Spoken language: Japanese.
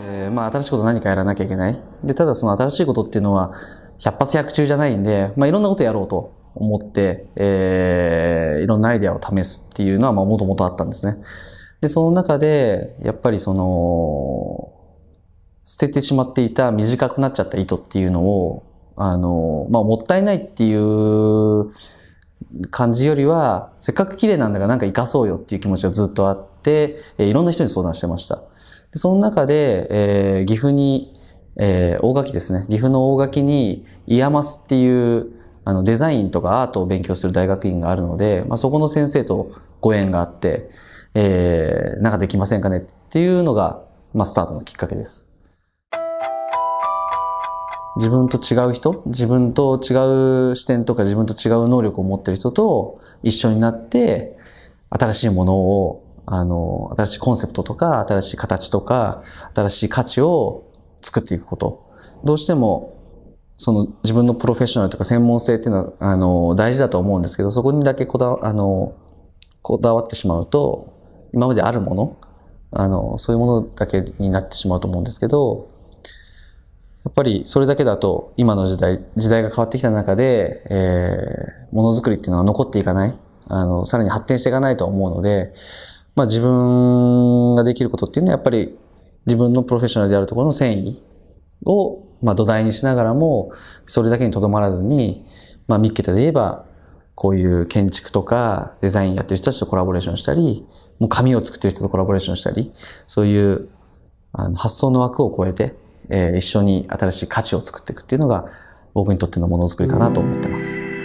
えー、まあ、新しいこと何かやらなきゃいけない。で、ただその新しいことっていうのは、百発百中じゃないんで、まあ、いろんなことやろうと思って、えー、いろんなアイデアを試すっていうのは、まあ、もともとあったんですね。で、その中で、やっぱりその、捨ててしまっていた短くなっちゃった糸っていうのを、あの、まあ、もったいないっていう感じよりは、せっかく綺麗なんだからなんか生かそうよっていう気持ちがずっとあって、えいろんな人に相談してました。でその中で、えー、岐阜に、えー、大垣ですね。岐阜の大垣に、イヤマスっていう、あの、デザインとかアートを勉強する大学院があるので、まあ、そこの先生とご縁があって、えー、なんかできませんかねっていうのが、まあ、スタートのきっかけです。自分と違う人、自分と違う視点とか自分と違う能力を持ってる人と一緒になって、新しいものをあの、新しいコンセプトとか、新しい形とか、新しい価値を作っていくこと。どうしても、その自分のプロフェッショナルとか専門性っていうのは、あの、大事だと思うんですけど、そこにだけこだわ、あの、こだわってしまうと、今まであるもの、あの、そういうものだけになってしまうと思うんですけど、やっぱりそれだけだと今の時代、時代が変わってきた中で、えー、ものづくりっていうのは残っていかない、あの、さらに発展していかないと思うので、まあ、自分ができることっていうのはやっぱり自分のプロフェッショナルであるところの繊維を、まあ、土台にしながらも、それだけにとどまらずに、まあ、見っけたで言えば、こういう建築とかデザインやってる人たちとコラボレーションしたり、もう紙を作ってる人とコラボレーションしたり、そういうあの発想の枠を超えて、えー、一緒に新しい価値を作っていくっていうのが僕にとってのものづくりかなと思ってます。